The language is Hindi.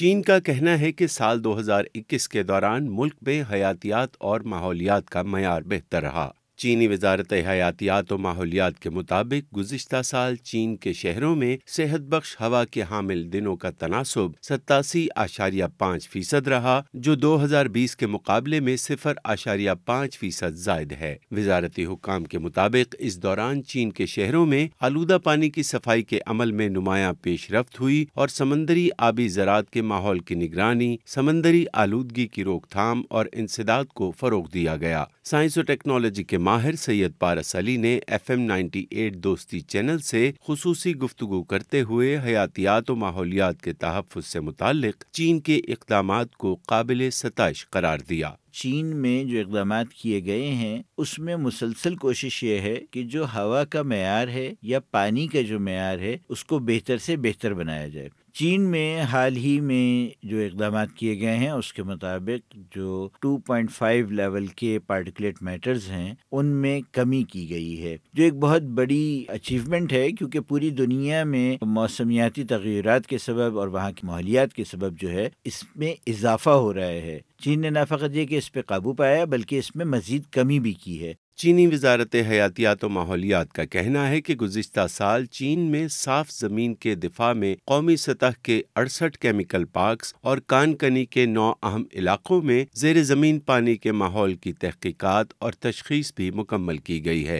चीन का कहना है कि साल 2021 के दौरान मुल्क में हयातियात और माहौलियात का मैार बेहतर रहा चीनी वजारत हयातियात और माहौलियात के मुताबिक गुजशत साल चीन के शहरों में सेहत बख्श हवा के हामिल दिनों का तनासब सतासी आशारिया पाँच फीसद रहा जो दो हजार बीस के मुकाबले में सिफर आशारिया पाँच फीसद जायद है वजारती हुकाम के मुताबिक इस दौरान चीन के शहरों में आलूदा पानी की सफाई के अमल में नुमाया पेशरफ हुई और समंदरी आबी ज़रात के माहौल की निगरानी समंदरी आलूदगी की रोकथाम और इंसदाद को फ़रोग दिया गया साइंस और टेक्नोलॉजी के माहिर सैयद पारस अली ने F M ninety eight Dosti channel से खसूसी गुफ्तु करते हुए हयातियात और माहौलियात के तहफ़ से मुतल चीन के इकदाम को काबिल सतश करार दिया चीन में जो इकदाम किए गए हैं उसमें मुसलसल कोशिश ये है कि जो हवा का मैार है या पानी का जो मैार है उसको बेहतर से बेहतर बनाया जाए चीन में हाल ही में जो इकदाम किए गए हैं उसके मुताबिक जो 2.5 लेवल के पार्टिकुलेट मैटर्स हैं उनमें कमी की गई है जो एक बहुत बड़ी अचीवमेंट है क्योंकि पूरी दुनिया में मौसमियाती तगैरत के सबब और वहाँ की माहौलियात के सबब जो है इसमें इजाफा हो रहा है चीन ने ना फकत ये कि इस पर काबू पाया बल्कि इसमें मजीद कमी भी की है चीनी वजारत हयातियात और माहौलियात का कहना है कि गुजशत साल चीन में साफ ज़मीन के दिफा में कौमी सतह के अड़सठ केमिकल पार्क और कान कनी के नौ अहम इलाकों में जेर ज़मीन पानी के माहौल की तहकीकत और तशखीस भी मुकम्मल की गई है